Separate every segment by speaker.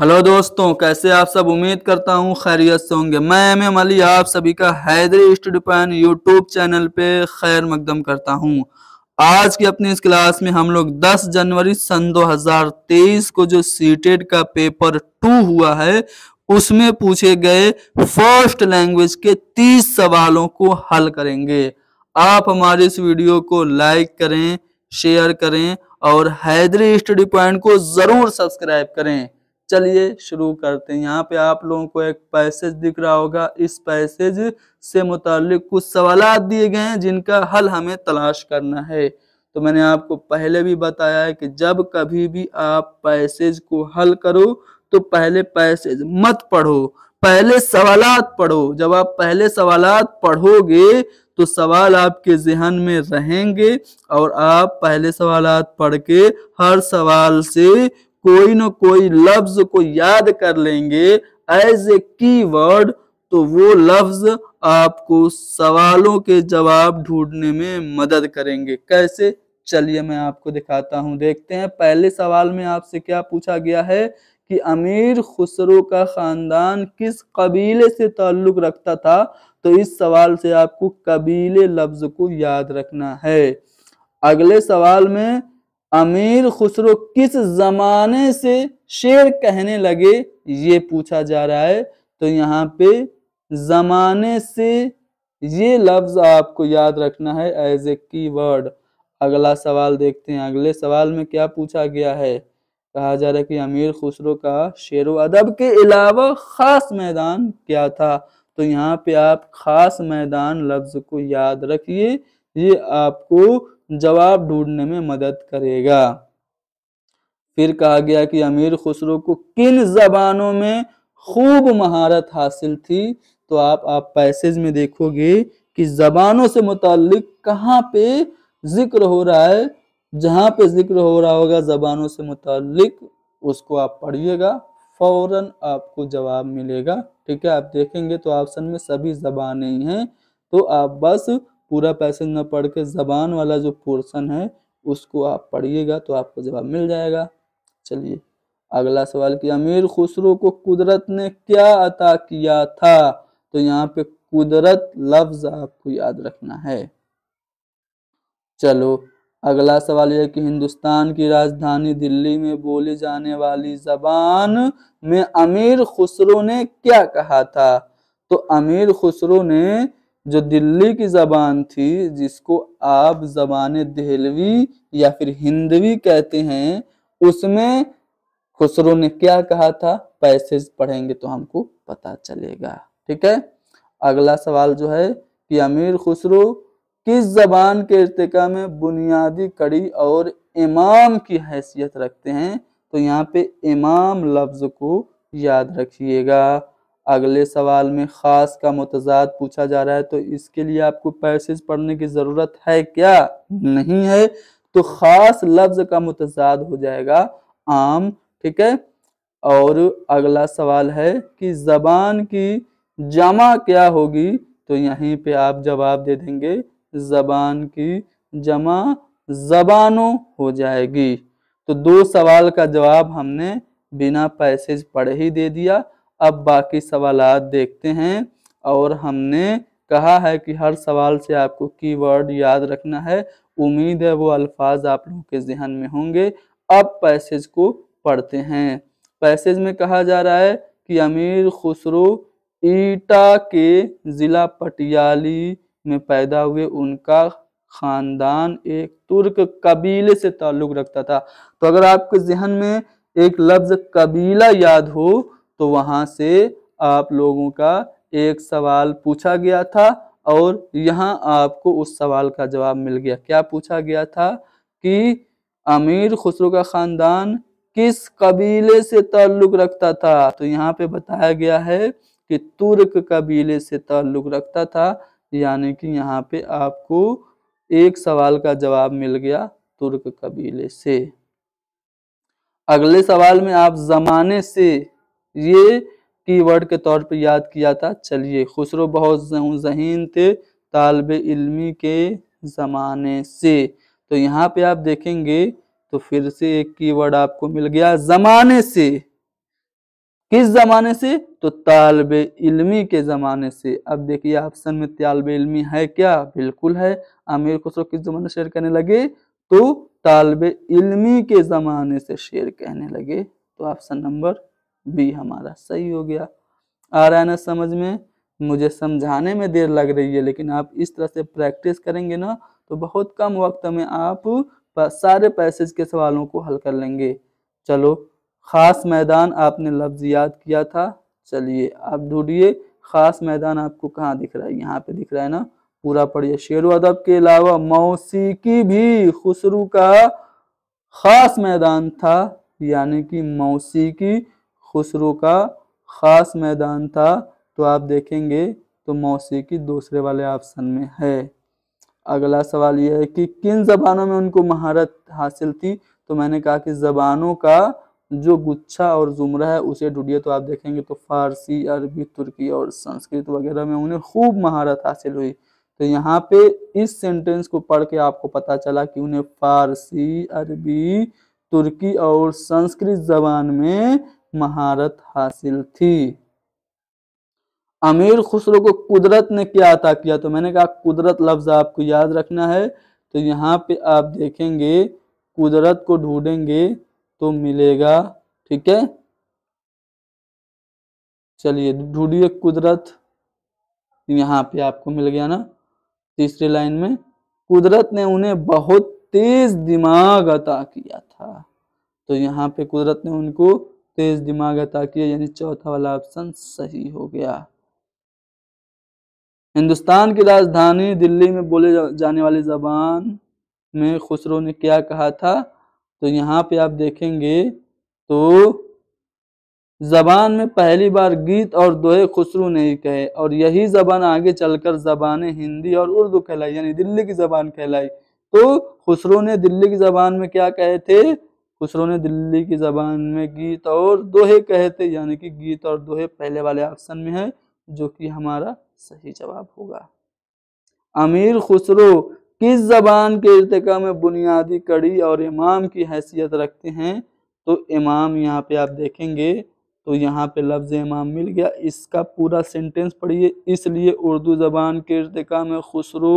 Speaker 1: hello दोस्तों कैसे आप सब उम्मीद करता हूँ खैरियत से होंगे मैं एम एम अली आप सभी का हैदरी स्टूडियो यूट्यूब चैनल पे खैर मकदम करता हूँ आज की अपनी इस क्लास में हम लोग 10 जनवरी सन 2023 को जो सी का पेपर टू हुआ है उसमें पूछे गए फर्स्ट लैंग्वेज के 30 सवालों को हल करेंगे आप हमारे इस वीडियो को लाइक करें शेयर करें और हैदरी स्टडी पॉइंट को ज़रूर सब्सक्राइब करें चलिए शुरू करते हैं यहाँ पे आप लोगों को एक पैसेज दिख रहा होगा इस पैसेज से मुतलिक कुछ सवाल दिए गए हैं जिनका हल हमें तलाश करना है तो मैंने आपको पहले भी बताया है कि जब कभी भी आप पैसेज को हल करो तो पहले पैसेज मत पढ़ो पहले सवाल पढ़ो जब आप पहले सवाल पढ़ोगे तो सवाल आपके जहन में रहेंगे और आप पहले सवाल पढ़ के हर सवाल से कोई ना कोई लफ्ज को याद कर लेंगे एज ए वर्ड तो वो लफ्ज आपको सवालों के जवाब ढूंढने में मदद करेंगे कैसे चलिए मैं आपको दिखाता हूं देखते हैं पहले सवाल में आपसे क्या पूछा गया है कि अमीर खुसरो का खानदान किस कबीले से ताल्लुक रखता था तो इस सवाल से आपको कबीले लफ्ज को याद रखना है अगले सवाल में अमीर खुसरो किस जमाने से शेर कहने लगे ये पूछा जा रहा है तो यहाँ पे जमाने से ये लफ्ज आपको याद रखना है एज ए की वर्ड अगला सवाल देखते हैं अगले सवाल में क्या पूछा गया है कहा जा रहा है कि अमीर खुसरो का शेर अदब के अलावा खास मैदान क्या था तो यहाँ पे आप खास मैदान लफ्ज को याद रखिए ये आपको जवाब ढूंढने में मदद करेगा फिर कहा गया कि अमीर खुसरो को किन जबानों में खूब महारत हासिल थी तो आप आप पैसेज में देखोगे कि जबानों से मुतलक कहाँ पे जिक्र हो रहा है जहाँ पे जिक्र हो रहा होगा जबानों से मुतलक उसको आप पढ़िएगा फौरन आपको जवाब मिलेगा ठीक है आप देखेंगे तो ऑप्शन में सभी जबान ही हैं तो आप बस पूरा पैसेज ना पढ़ के ज़बान वाला जो पोर्सन है उसको आप पढ़िएगा तो आपको जवाब मिल जाएगा चलिए अगला सवाल कि अमीर खुसरो को कुदरत ने क्या अता किया था तो यहाँ पे कुदरत लफ्ज आपको याद रखना है चलो अगला सवाल यह कि हिंदुस्तान की राजधानी दिल्ली में बोली जाने वाली जबान में अमीर खुसरो ने क्या कहा था तो अमीर खुसरो ने जो दिल्ली की जबान थी जिसको आप जबान दहलवी या फिर हिंदवी कहते हैं उसमें खुसरो ने क्या कहा था पैसेज पढ़ेंगे तो हमको पता चलेगा ठीक है अगला सवाल जो है कि अमीर खुसरो किस जबान के इर्तिका में बुनियादी कड़ी और इमाम की हैसियत रखते हैं तो यहाँ पे इमाम लफ्ज को याद रखिएगा अगले सवाल में ख़ास का मुतजाद पूछा जा रहा है तो इसके लिए आपको पैसेज पढ़ने की ज़रूरत है क्या नहीं है तो ख़ास लफ्ज़ का मुतजाद हो जाएगा आम ठीक है और अगला सवाल है कि ज़बान की जमा क्या होगी तो यहीं पे आप जवाब दे देंगे ज़बान की जमा ज़बानों हो जाएगी तो दो सवाल का जवाब हमने बिना पैसेज पढ़े ही दे दिया अब बाकी सवाल देखते हैं और हमने कहा है कि हर सवाल से आपको कीवर्ड याद रखना है उम्मीद है वो अल्फाज आप लोगों के जहन में होंगे अब पैसेज को पढ़ते हैं पैसेज में कहा जा रहा है कि अमीर खुसरो ईटा के ज़िला पटियाली में पैदा हुए उनका ख़ानदान एक तुर्क कबीले से ताल्लुक़ रखता था तो अगर आपके जहन में एक लफ्ज़ कबीला याद हो तो वहाँ से आप लोगों का एक सवाल पूछा गया था और यहाँ आपको उस सवाल का जवाब मिल गया क्या पूछा गया था कि अमीर खुसरो का ख़ानदान किस कबीले से ताल्लुक़ रखता था तो यहाँ पे बताया गया है कि तुर्क कबीले से ताल्लुक़ रखता था यानी कि यहाँ पे आपको एक सवाल का जवाब मिल गया तुर्क कबीले से अगले सवाल में आप ज़माने से ये कीवर्ड के तौर पर याद किया था चलिए खुसरो बहुत जहीन थे तालब इलमी के ज़माने से तो यहाँ पे आप देखेंगे तो फिर से एक कीवर्ड आपको मिल गया ज़माने से किस ज़माने से तो तालब इलमी के ज़माने से अब देखिए ऑप्शन में तालब इलमी है क्या बिल्कुल है आमिर खुसरो किस ज़माने शेयर करने लगे तो तालब इलमी के ज़माने से शेयर कहने लगे तो ऑप्शन नंबर बी हमारा सही हो गया आ रहा है ना समझ में मुझे समझाने में देर लग रही है लेकिन आप इस तरह से प्रैक्टिस करेंगे ना तो बहुत कम वक्त में आप सारे पैसेज के सवालों को हल कर लेंगे चलो खास मैदान आपने लफ्ज याद किया था चलिए आप ढूंढिए खास मैदान आपको कहाँ दिख रहा है यहाँ पे दिख रहा है ना पूरा पढ़िए शेर अदब के अलावा मौसीकी भी खुसरू का खास मैदान था यानी कि मौसीकी खुसरू का ख़ास मैदान था तो आप देखेंगे तो मौसीकी दूसरे वाले ऑप्शन में है अगला सवाल यह है कि किन जबानों में उनको महारत हासिल थी तो मैंने कहा कि जबानों का जो गुच्छा और जुमरा है उसे ढूंढिए तो आप देखेंगे तो फारसी अरबी तुर्की और संस्कृत वगैरह में उन्हें खूब महारत हासिल हुई तो यहाँ पे इस सेंटेंस को पढ़ के आपको पता चला कि उन्हें फारसी अरबी तुर्की और संस्कृत जबान में महारत हासिल थी अमीर खुसरो को कुदरत ने क्या अता किया तो मैंने कहा कुदरत लफ्ज आपको याद रखना है तो यहाँ पे आप देखेंगे कुदरत को ढूंढेंगे तो मिलेगा ठीक है चलिए ढूंढिए कुदरत यहाँ पे आपको मिल गया ना तीसरी लाइन में कुदरत ने उन्हें बहुत तेज दिमाग अता किया था तो यहाँ पे कुदरत ने उनको तेज दिमाग अता किया यानी चौथा वाला ऑप्शन सही हो गया हिंदुस्तान की राजधानी दिल्ली में बोले जाने वाली जबान में खुसरो ने क्या कहा था तो यहाँ पे आप देखेंगे तो जबान में पहली बार गीत और दोहे खुसरू ने ही कहे और यही जबान आगे चलकर जबान हिंदी और उर्दू कहलाई यानी दिल्ली की जबान कहलाई तो खुसरू ने दिल्ली की जबान में क्या कहे थे खुसरो ने दिल्ली की जबान में गीत और दोहे कहते यानी कि गीत और दोहे पहले वाले ऑप्शन में है जो कि हमारा सही जवाब होगा अमीर खुसरो किस जबान के इरतका में बुनियादी कड़ी और इमाम की हैसियत रखते हैं तो इमाम यहाँ पे आप देखेंगे तो यहाँ पे लफ्ज़ इमाम मिल गया इसका पूरा सेंटेंस पढ़िए इसलिए उर्दू ज़बान के इरतका में खुसरो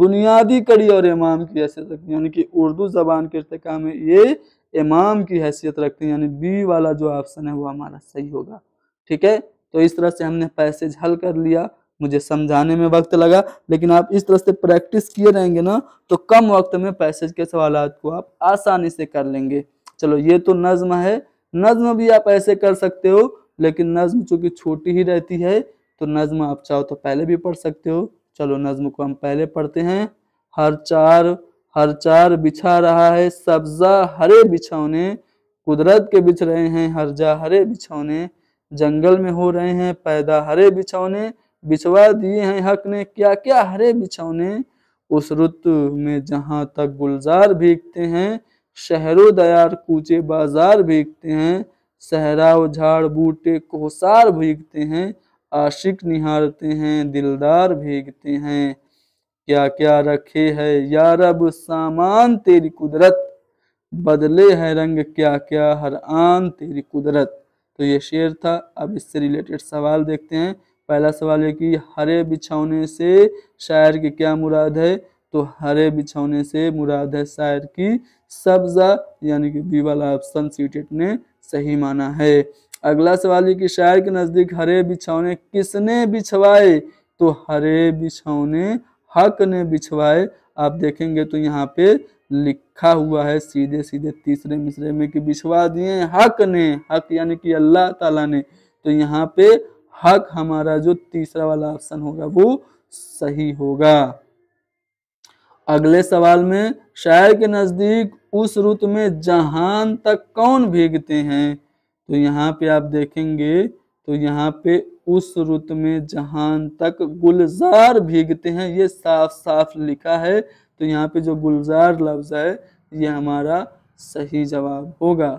Speaker 1: बुनियादी कड़ी और इमाम की हैसियत रखती है यानी कि उर्दू ज़बान के इरतका में ये इमाम की हैसियत रखते हैं यानी बी वाला जो ऑप्शन है वो हमारा सही होगा ठीक है तो इस तरह से हमने पैसेज हल कर लिया मुझे समझाने में वक्त लगा लेकिन आप इस तरह से प्रैक्टिस किए रहेंगे ना तो कम वक्त में पैसेज के सवाल को आप आसानी से कर लेंगे चलो ये तो नज़म है नज्म भी आप ऐसे कर सकते हो लेकिन नज्म चूंकि छोटी ही रहती है तो नज्म आप चाहो तो पहले भी पढ़ सकते हो चलो नज्म को हम पहले पढ़ते हैं हर चार हर चार बिछा रहा है सब्जा हरे बिछौने कुदरत के बिछ रहे हैं हरजा हरे बिछौने जंगल में हो रहे हैं पैदा हरे बिछौने बिछवा दिए हैं हक ने क्या क्या हरे बिछौने उस रुत में जहाँ तक गुलजार भीगते हैं शहरों दयार कूचे बाजार भीगते हैं व झाड़ बूटे कोसार भीगते हैं आशिक निहारते हैं दिलदार भीगते हैं क्या क्या रखे है या रब सामान तेरी कुदरत बदले है रंग क्या क्या हर आन तेरी कुदरत तो ये शेर था अब इससे रिलेटेड सवाल देखते हैं पहला सवाल है कि हरे बिछौने से शायर की क्या मुराद है तो हरे बिछौने से मुराद है शायर की सब्जा यानी कि बी वाला ऑप्शन सीटेट ने सही माना है अगला सवाल है कि शायर के नज़दीक हरे बिछौने किसने बिछवाए तो हरे बिछौने हक ने बिछवाए आप देखेंगे तो यहाँ पे लिखा हुआ है सीधे सीधे तीसरे मिसरे में कि बिछवा दिए हक ने हक यानी कि अल्लाह ताला ने तो यहाँ पे हक हमारा जो तीसरा वाला ऑप्शन होगा वो सही होगा अगले सवाल में शायर के नज़दीक उस रुत में जहान तक कौन भीगते हैं तो यहाँ पे आप देखेंगे तो यहाँ पे उस रुत में जहान तक गुलजार भीगते हैं ये साफ साफ लिखा है तो यहाँ पे जो गुलजार लफ्ज़ है ये हमारा सही जवाब होगा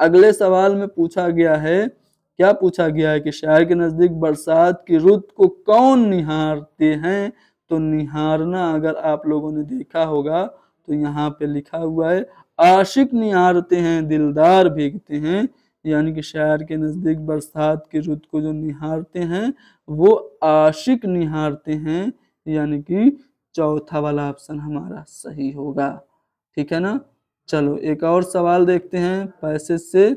Speaker 1: अगले सवाल में पूछा गया है क्या पूछा गया है कि शायर के नज़दीक बरसात की रुत को कौन निहारते हैं तो निहारना अगर आप लोगों ने देखा होगा तो यहाँ पे लिखा हुआ है आशिक निहारते हैं दिलदार भीगते हैं यानी कि शायर के नज़दीक बरसात की रुत को जो निहारते हैं वो आशिक निहारते हैं यानी कि चौथा वाला ऑप्शन हमारा सही होगा ठीक है ना चलो एक और सवाल देखते हैं पैसे से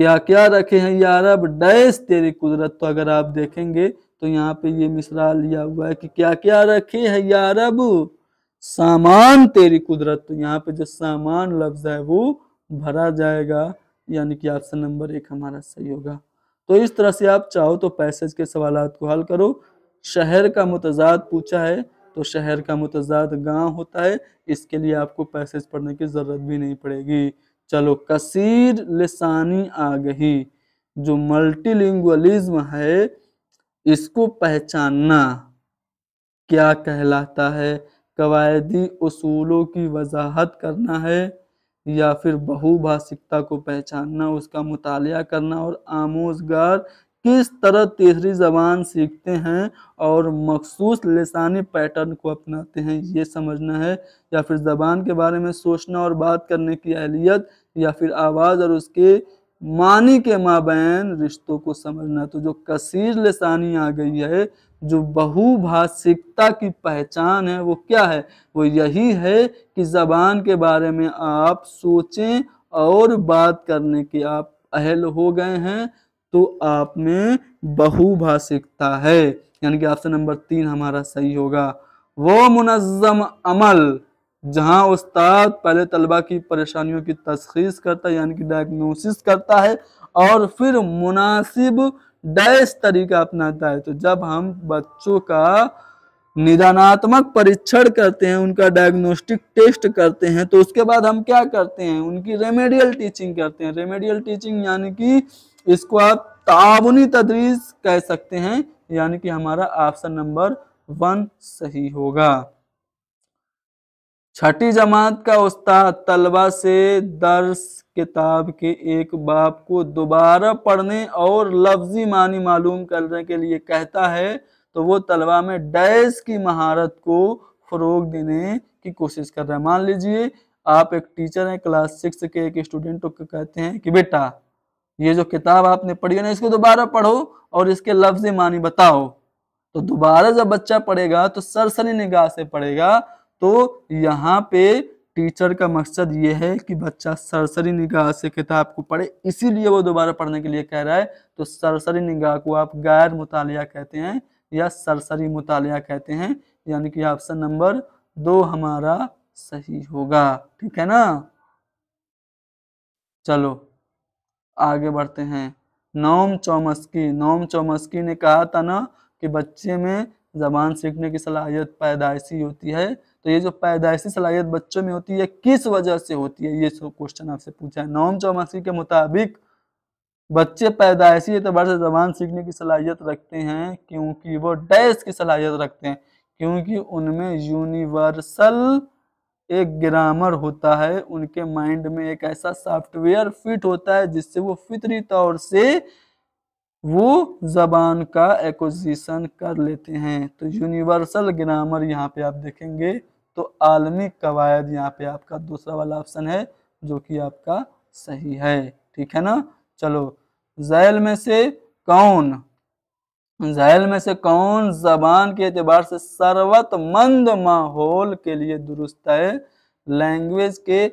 Speaker 1: क्या क्या रखे हैं यार अब डैश तेरी कुदरत तो अगर आप देखेंगे तो यहाँ पे ये मिसरा लिया हुआ है कि क्या क्या रखे है यार अब सामान तेरी कुदरत तो यहाँ पे जो सामान लफ्ज है वो भरा जाएगा यानी कि ऑप्शन नंबर एक हमारा सही होगा तो इस तरह से आप चाहो तो पैसेज के सवाल को हल करो शहर का मुतजाद पूछा है तो शहर का मुतजाद गांव होता है इसके लिए आपको पैसेज पढ़ने की ज़रूरत भी नहीं पड़ेगी चलो कसीर लसानी गई जो मल्टीलिंगुअलिज्म है इसको पहचानना क्या कहलाता है कवायदी असूलों की वजाहत करना है या फिर बहुभाषिकता को पहचानना उसका मुतालिया करना और आमोजगार किस तरह तीसरी जबान सीखते हैं और मखसूस लसानी पैटर्न को अपनाते हैं ये समझना है या फिर जबान के बारे में सोचना और बात करने की अहलियत या फिर आवाज़ और उसके मानी के माबैन रिश्तों को समझना तो जो कसीर लसानी आ गई है जो बहुभाषिकता की पहचान है वो क्या है वो यही है कि जबान के बारे में आप सोचें और बात करने के आप अहल हो गए हैं तो आप में बहुभाषिकता है यानी कि ऑप्शन नंबर तीन हमारा सही होगा वो मुनज़म अमल जहां उस्ताद पहले तलबा की परेशानियों की तशखीस करता है यानी कि डायग्नोसिस करता है और फिर मुनासिब डैश तरीका अपनाता है तो जब हम बच्चों का निदानात्मक परीक्षण करते हैं उनका डायग्नोस्टिक टेस्ट करते हैं तो उसके बाद हम क्या करते हैं उनकी रेमेडियल टीचिंग करते हैं रेमेडियल टीचिंग यानी कि इसको आप ताबुनी तदरीज कह सकते हैं यानी कि हमारा ऑप्शन नंबर वन सही होगा छठी जमात का उस्ताद तलबा से दर्स किताब के एक बाप को दोबारा पढ़ने और लफ्जी मानी मालूम करने के लिए कहता है तो वो तलबा में डैश की महारत को फ़रोग देने की कोशिश कर रहा है मान लीजिए आप एक टीचर हैं क्लास सिक्स के एक स्टूडेंट को कहते हैं कि बेटा ये जो किताब आपने पढ़ी है ना इसको दोबारा पढ़ो और इसके लफ्ज मानी बताओ तो दोबारा जब बच्चा पढ़ेगा तो सरसरी निगाह से पढ़ेगा तो यहाँ पे टीचर का मकसद ये है कि बच्चा सरसरी निगाह से किताब को पढ़े इसीलिए वो दोबारा पढ़ने के लिए कह रहा है तो सरसरी निगाह को आप गैर मुतालिया कहते हैं या सरसरी मुतालिया कहते हैं यानी कि ऑप्शन नंबर दो हमारा सही होगा ठीक है ना चलो आगे बढ़ते हैं नोम चौमस्की नोम चौमस्की ने कहा था ना कि बच्चे में जबान सीखने की सलाहियत पैदाइशी होती है तो ये जो पैदाइशी सलाहियत बच्चों में होती है किस वजह से होती है ये सब क्वेश्चन आपसे पूछा है नौम चौमासी के मुताबिक बच्चे पैदाइशी एतबार से जबान सीखने की सलाहियत रखते हैं क्योंकि वो डैश की सलाहियत रखते हैं क्योंकि उनमें यूनिवर्सल एक ग्रामर होता है उनके माइंड में एक ऐसा सॉफ्टवेयर फिट होता है जिससे वो फितरी तौर से वो जबान का एक्जिशन कर लेते हैं तो यूनिवर्सल ग्रामर यहाँ पे आप देखेंगे तो आलमी कवायद यहाँ पे आपका दूसरा वाला ऑप्शन है जो कि आपका सही है ठीक है ना चलो जैल में से कौन जैल में से कौन जबान के एतबार से सर्वतमंद माहौल के लिए दुरुस्त है लैंग्वेज के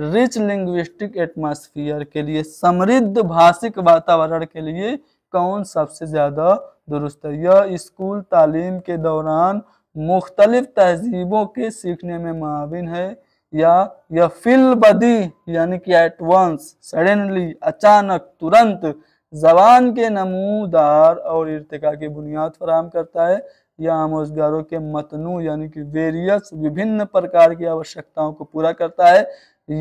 Speaker 1: रिच लिंग्विस्टिक एटमोसफियर के लिए समृद्ध भाषिक वातावरण के लिए कौन सबसे ज़्यादा दुरुस्त है यह स्कूल तालीम के दौरान मुख्तलिफ तहजीबों के सीखने में माविन है या यह फिल बदी यानी कि एट वंस सडनली अचानक तुरंत जबान के नमूदार और इरतका की बुनियाद फराम करता है या आमोजगारों के मतनू यानी कि वेरियस विभिन्न प्रकार की आवश्यकताओं को पूरा करता है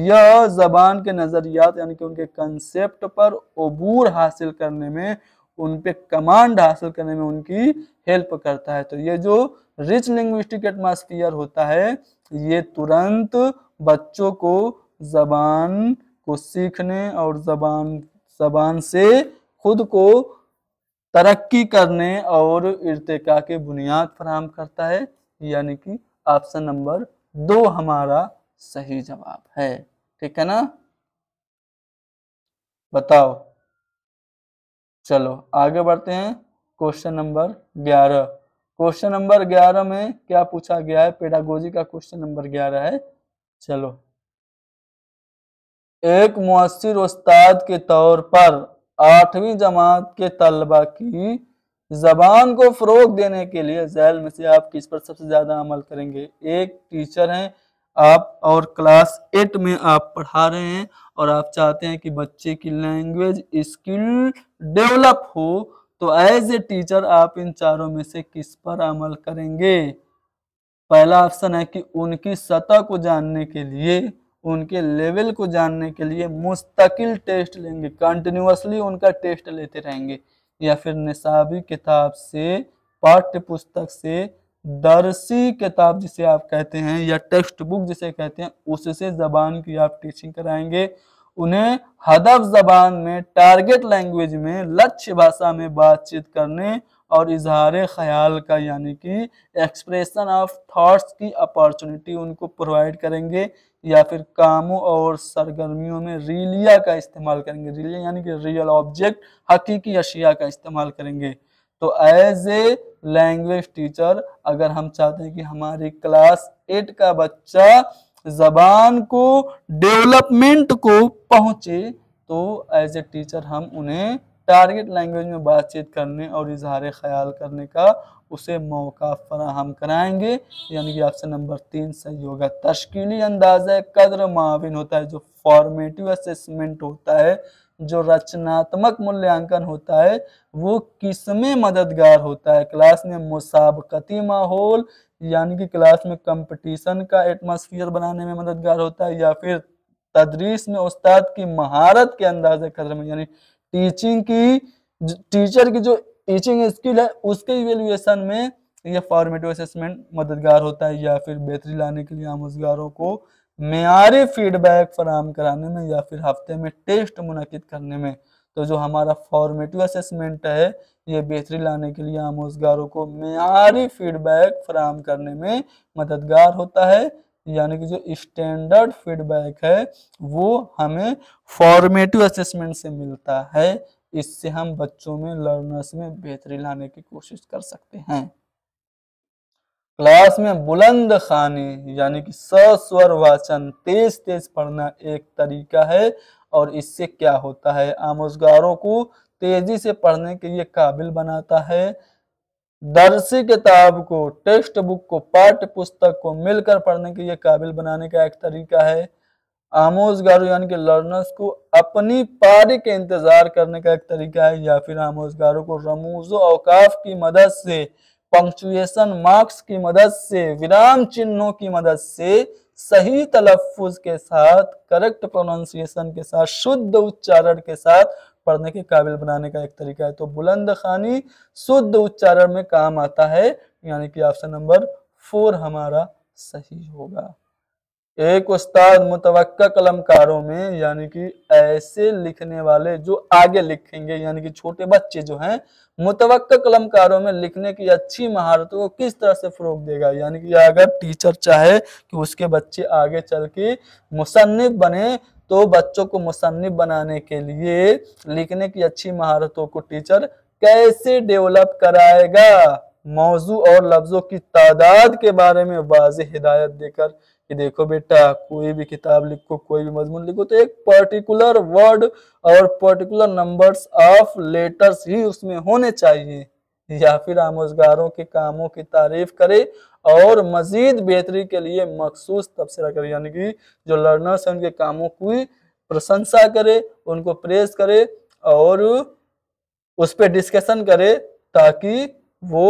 Speaker 1: यह जबान के नज़रियात यानी कि उनके कंसेप्ट पर अबूर हासिल करने में उन पे कमांड हासिल करने में उनकी हेल्प करता है तो ये जो रिच लिंग्विस्टिक एटमॉस्फियर होता है ये तुरंत बच्चों को जबान को सीखने और जबान जबान से खुद को तरक्की करने और इर्तका के बुनियाद फराहम करता है यानी कि ऑप्शन नंबर दो हमारा सही जवाब है ठीक है ना बताओ चलो आगे बढ़ते हैं क्वेश्चन नंबर ग्यारह क्वेश्चन नंबर ग्यारह में क्या पूछा गया है पेडागोजी का क्वेश्चन नंबर ग्यारह है चलो एक मुआसर उस्ताद के तौर पर आठवीं जमात के तलबा की जबान को फ़रोग देने के लिए जैल में से आप किस पर सबसे ज़्यादा अमल करेंगे एक टीचर हैं आप और क्लास एट में आप पढ़ा रहे हैं और आप चाहते हैं कि बच्चे की लैंग्वेज स्किल डेवलप हो तो एज ए टीचर आप इन चारों में से किस पर अमल करेंगे पहला ऑप्शन है कि उनकी सतह को जानने के लिए उनके लेवल को जानने के लिए मुस्तकिल टेस्ट लेंगे कंटिन्यूसली उनका टेस्ट लेते रहेंगे या फिर निसाबी किताब से पाठ्य पुस्तक से दर्सी किताब जिसे आप कहते हैं या टेक्स्ट बुक जिसे कहते हैं उससे जबान की आप टीचिंग कराएंगे उन्हें हदफ जबान में टारगेट लैंग्वेज में लक्ष्य भाषा में बातचीत करने और इजहार ख्याल का यानी कि एक्सप्रेशन ऑफ थॉट्स की अपॉर्चुनिटी उनको प्रोवाइड करेंगे या फिर कामों और सरगर्मियों में रीलिया का इस्तेमाल करेंगे रीलिया यानी कि रियल ऑब्जेक्ट हकीकी अशिया का इस्तेमाल करेंगे तो एज ए लैंग्वेज टीचर अगर हम चाहते हैं कि हमारी क्लास एट का बच्चा जबान को डेवलपमेंट को पहुंचे तो एज ए टीचर हम उन्हें टारगेट लैंग्वेज में बातचीत करने और इजहार ख्याल करने का उसे मौका फराहम कराएंगे यानी कि ऑप्शन नंबर तीन सही होगा तश्कीली अंदाज कदर माविन होता है जो फॉर्मेटिव असेसमेंट होता है जो रचनात्मक मूल्यांकन होता है वो किसमें मददगार होता है क्लास में मुसाबकती माहौल यानी कि क्लास में कंपटीशन का एटमॉस्फेयर बनाने में मददगार होता है या फिर तदरीस में उस्ताद की महारत के अंदाजे कदर में यानी टीचिंग की टीचर की जो टीचिंग स्किल है उसके इवेल्युएशन में यह फॉर्मेटिव असेसमेंट मददगार होता है या फिर बेहतरी लाने के लिए आमोजगारों को मैारी फीडबैक फराम कराने में या फिर हफ्ते में टेस्ट मुनद करने में तो जो हमारा फॉर्मेटिव असेसमेंट है ये बेहतरी लाने के लिए आमोजगारों को मैारी फीडबैक फराम करने में मददगार होता है यानी कि जो स्टैंडर्ड फीडबैक है वो हमें फॉर्मेटिव असेसमेंट से मिलता है इससे हम बच्चों में लर्नर्स में बेहतरी लाने की कोशिश कर सकते हैं क्लास में बुलंद खाने यानी कि सस्वर वाचन तेज तेज पढ़ना एक तरीका है और इससे क्या होता है आमोजगारों को तेजी से पढ़ने के लिए काबिल बनाता है दर्सी किताब को टेक्स्ट बुक को पाठ्य पुस्तक को मिलकर पढ़ने के लिए काबिल बनाने का एक तरीका है आमोजगारों यानी कि लर्नर्स को अपनी पारी के इंतजार करने का एक तरीका है या फिर आमोजगारों को रमूज अवकाफ की मदद से पंक्चुएशन मार्क्स की मदद से विराम चिन्हों की मदद से सही तलफुज के साथ करेक्ट प्रोनाउंसिएशन के साथ शुद्ध उच्चारण के साथ पढ़ने के काबिल बनाने का एक तरीका है तो बुलंद खानी शुद्ध उच्चारण में काम आता है यानी कि ऑप्शन नंबर फोर हमारा सही होगा एक उस्ताद मुतवक्का कलमकारों में यानी कि ऐसे लिखने वाले जो आगे लिखेंगे यानी कि छोटे बच्चे जो हैं मुतवक्का कलमकारों में लिखने की अच्छी महारतों को किस तरह से फरोग देगा यानी कि अगर टीचर चाहे कि उसके बच्चे आगे चल के मुसनफ बने तो बच्चों को मुसनफ बनाने के लिए लिखने की अच्छी महारतों को टीचर कैसे डेवलप कराएगा मौजू और लफ्ज़ों की तादाद के बारे में वाज हिदायत देकर कि देखो बेटा कोई भी किताब लिखो कोई भी मजमून लिखो तो एक पर्टिकुलर वर्ड और पर्टिकुलर नंबर्स ऑफ लेटर्स ही उसमें होने चाहिए या फिर आमोजगारों के कामों की तारीफ करे और मजीद बेहतरी के लिए मखसूस तबसरा करे यानी कि जो लर्नर्स हैं उनके कामों की प्रशंसा करे उनको प्रेस करे और उस पर डिस्कशन करे ताकि वो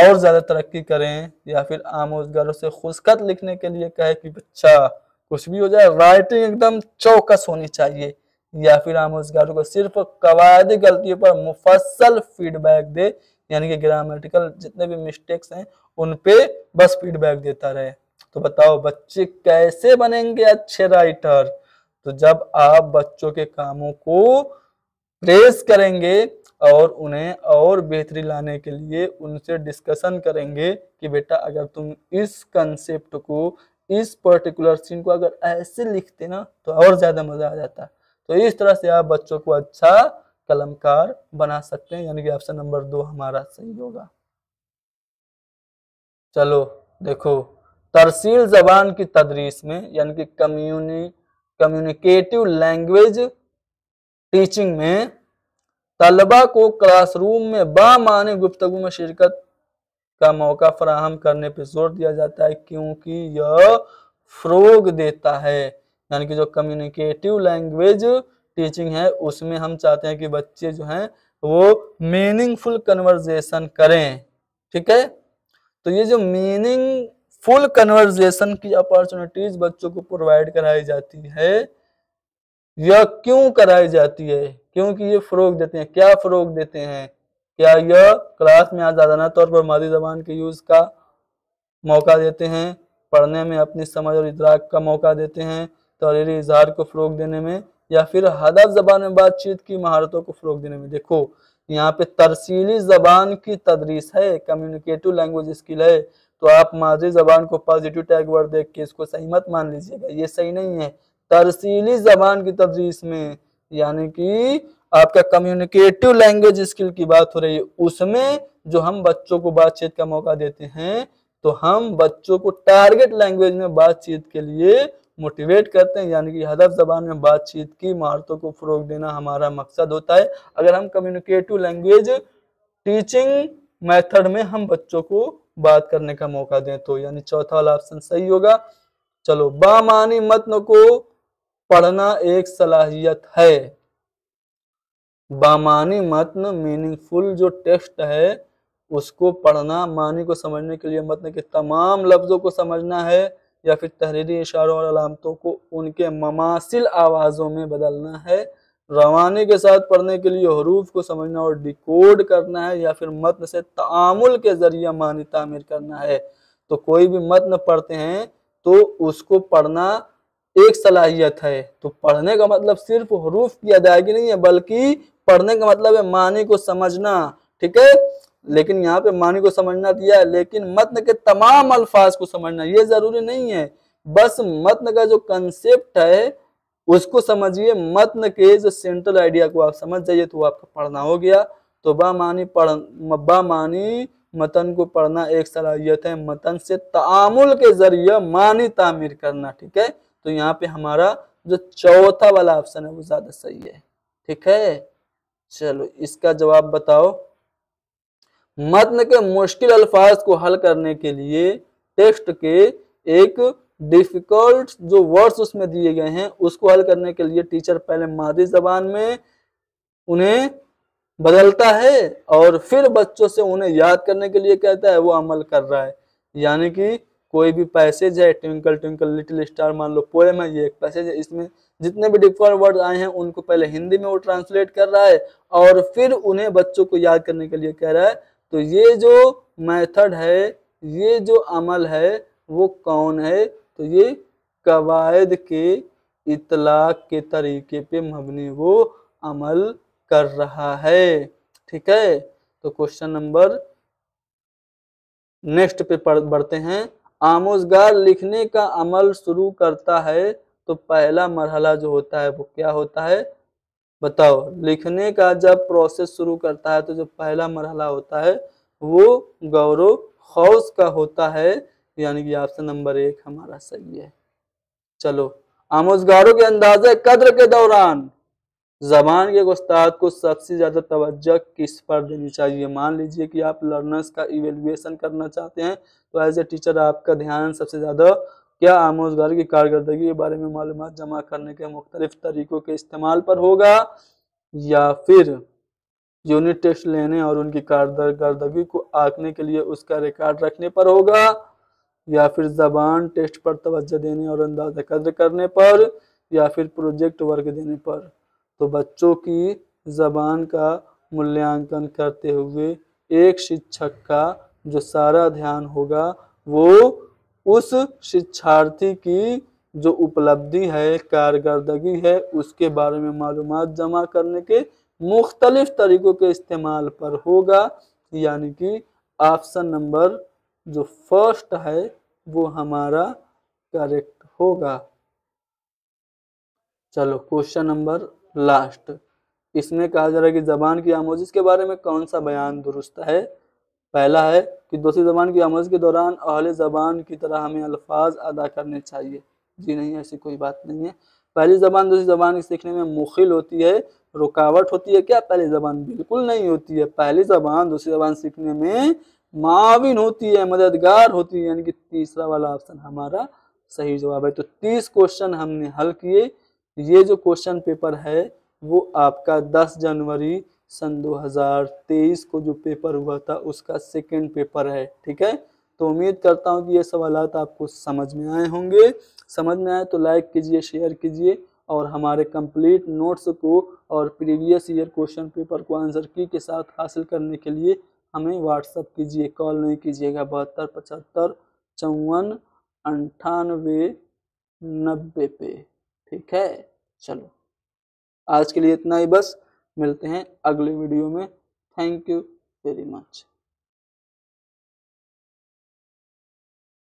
Speaker 1: और ज़्यादा तरक्की करें या फिर आम रोजगारों से खुशखत लिखने के लिए कहे कि बच्चा कुछ भी हो जाए राइटिंग एकदम चौकस होनी चाहिए या फिर आम रोजगारों को सिर्फ कवायदी गलतियों पर मुफसल फीडबैक दे यानी कि ग्रामेटिकल जितने भी मिस्टेक्स हैं उन पे बस फीडबैक देता रहे तो बताओ बच्चे कैसे बनेंगे अच्छे राइटर तो जब आप बच्चों के कामों को प्रेस करेंगे और उन्हें और बेहतरी लाने के लिए उनसे डिस्कशन करेंगे कि बेटा अगर तुम इस कंसेप्ट को इस पर्टिकुलर सीन को अगर ऐसे लिखते ना तो और ज़्यादा मज़ा आ जाता तो इस तरह से आप बच्चों को अच्छा कलमकार बना सकते हैं यानी कि ऑप्शन नंबर दो हमारा सही होगा चलो देखो तरसील जबान की तदरीस में यानी कि कम्युनि कम्युनिकेटिव लैंग्वेज टीचिंग में तलबा को क्लासरूम में बामान गुफ्तु में शिरकत का मौका फराहम करने पर जोर दिया जाता है क्योंकि यह फ़रोग देता है यानी कि जो कम्युनिकेटिव लैंग्वेज टीचिंग है उसमें हम चाहते हैं कि बच्चे जो हैं वो मीनिंगफुल कन्वर्जेशन करें ठीक है तो ये जो मीनिंग फुल कन्वर्जेशन की अपॉर्चुनिटीज बच्चों को प्रोवाइड कराई जाती है यह क्यों कराई जाती है क्योंकि ये फ़रोग देते हैं क्या फ़रोग देते हैं क्या यह क्लास में आज़ादाना तौर पर मादी जबान के यूज़ का मौका देते हैं पढ़ने में अपनी समझ और इतराक का मौका देते हैं तहरीरी इजहार को फ़रोग देने में या फिर हदफ ज़बान में बातचीत की महारतों को फ़रोग देने में देखो यहाँ पे तरसीली ज़बान की तदरीस है कम्युनिकेटिव लैंग्वेज स्किल है तो आप माजी ज़बान को पॉजिटिव टैग वर्ड देख के इसको सही मत मान लीजिएगा ये सही नहीं है तरसीली ज़बान की तदरीस में यानी कि आपका कम्युनिकेटिव लैंग्वेज स्किल की बात हो रही है उसमें जो हम बच्चों को बातचीत का मौका देते हैं तो हम बच्चों को टारगेट लैंग्वेज में बातचीत के लिए मोटिवेट करते हैं यानी कि हदफ जबान में बातचीत की महारतों को फरोग देना हमारा मकसद होता है अगर हम कम्युनिकेटिव लैंग्वेज टीचिंग मेथड में हम बच्चों को बात करने का मौका दें तो यानी चौथा वाला ऑप्शन सही होगा चलो बामानी मतन को पढ़ना एक सलाहियत है बामानी मतन मीनिंगफुल जो टेक्स्ट है उसको पढ़ना मानी को समझने के लिए मतन के तमाम लफ्ज़ों को समझना है या फिर तहरीरी इशारों और अलामतों को उनके ममासिल आवाज़ों में बदलना है रवानी के साथ पढ़ने के लिए हरूफ को समझना और डिकोड करना है या फिर मतन से तामुल के ज़रिए मानी तामिर करना है तो कोई भी मतन पढ़ते हैं तो उसको पढ़ना एक सलाहियत है तो पढ़ने का मतलब सिर्फ हरूफ की अदायगी नहीं है बल्कि पढ़ने का मतलब है मानी को समझना ठीक है लेकिन यहाँ पे मानी को समझना दिया है लेकिन मतन के तमाम अल्फाज को समझना ये जरूरी नहीं है बस मतन का जो कंसेप्ट है उसको समझिए मतन के जो सेंट्रल आइडिया को आप समझ जाइए तो आपका पढ़ना हो गया तो बामानी पढ़ बामानी मतन को पढ़ना एक सलाहियत है मतन से तामुल के जरिए मानी तामीर करना ठीक है तो यहाँ पे हमारा जो चौथा वाला ऑप्शन है वो ज्यादा सही है ठीक है चलो इसका जवाब बताओ मतन के मुश्किल अल्फाज को हल करने के लिए टेक्स्ट के एक डिफिकल्ट जो वर्ड्स उसमें दिए गए हैं उसको हल करने के लिए टीचर पहले मादी जबान में उन्हें बदलता है और फिर बच्चों से उन्हें याद करने के लिए कहता है वो अमल कर रहा है यानी कि कोई भी पैसेज है ट्विंकल ट्विंकल लिटिल स्टार मान लो पोएम है ये एक पैसेज है इसमें जितने भी डिफॉल्ट वर्ड आए हैं उनको पहले हिंदी में वो ट्रांसलेट कर रहा है और फिर उन्हें बच्चों को याद करने के लिए कह रहा है तो ये जो मेथड है ये जो अमल है वो कौन है तो ये कवायद के इतलाक के तरीके पे मबनी वो अमल कर रहा है ठीक है तो क्वेश्चन नंबर नेक्स्ट पे बढ़ते हैं आमोजगार लिखने का अमल शुरू करता है तो पहला मरहला जो होता है वो क्या होता है बताओ लिखने का जब प्रोसेस शुरू करता है तो जो पहला मरहला होता है वो गौरव खौस का होता है यानी कि ऑप्शन नंबर एक हमारा सही है चलो आमोजगारों के अंदाजे कद्र के दौरान ज़बान के उस्ताद को सबसे ज़्यादा तवज्जो किस पर देनी चाहिए मान लीजिए कि आप लर्नर्स का इवेल्युएसन करना चाहते हैं तो एज ए टीचर आपका ध्यान सबसे ज़्यादा क्या आमोजगार की कारकर्दगी के बारे में मालूम जमा करने के मुख्तलिफ तरीक़ों के इस्तेमाल पर होगा या फिर यूनिट टेस्ट लेने और उनकी कारदगी को आंकने के लिए उसका रिकॉर्ड रखने पर होगा या फिर जबान टेस्ट पर तवज्जो देने और अंदाज़ कद्र करने पर या फिर प्रोजेक्ट वर्क देने पर तो बच्चों की जबान का मूल्यांकन करते हुए एक शिक्षक का जो सारा ध्यान होगा वो उस शिक्षार्थी की जो उपलब्धि है कारगर्दगी है उसके बारे में मालूम जमा करने के मुख्तलिफ तरीक़ों के इस्तेमाल पर होगा यानी कि ऑप्शन नंबर जो फर्स्ट है वो हमारा करेक्ट होगा चलो क्वेश्चन नंबर लास्ट इसमें कहा जा रहा है कि जबान की आमोजिस के बारे में कौन सा बयान दुरुस्त है पहला है कि दूसरी जबान की आमोज के दौरान अहल जबान की तरह हमें अल्फाज अदा करने चाहिए जी नहीं ऐसी कोई बात नहीं है पहली जबान दूसरी जबान सीखने में मुखिल होती है रुकावट होती है क्या पहली जबान बिल्कुल नहीं होती है पहली जबान दूसरी जबान सीखने में माविन होती है मददगार होती है यानी कि तीसरा वाला ऑप्शन हमारा सही जवाब है तो तीस क्वेश्चन हमने हल किए ये जो क्वेश्चन पेपर है वो आपका 10 जनवरी सन 2023 को जो पेपर हुआ था उसका सेकेंड पेपर है ठीक है तो उम्मीद करता हूँ कि ये सवाल आपको समझ में आए होंगे समझ में आए तो लाइक कीजिए शेयर कीजिए और हमारे कंप्लीट नोट्स को और प्रीवियस ईयर क्वेश्चन पेपर को आंसर की के साथ हासिल करने के लिए हमें व्हाट्सअप कीजिए कॉल नहीं कीजिएगा बहत्तर पचहत्तर चौवन अंठानवे नब्बे पे ठीक है चलो आज के लिए इतना ही बस मिलते हैं अगले वीडियो में थैंक यू वेरी मच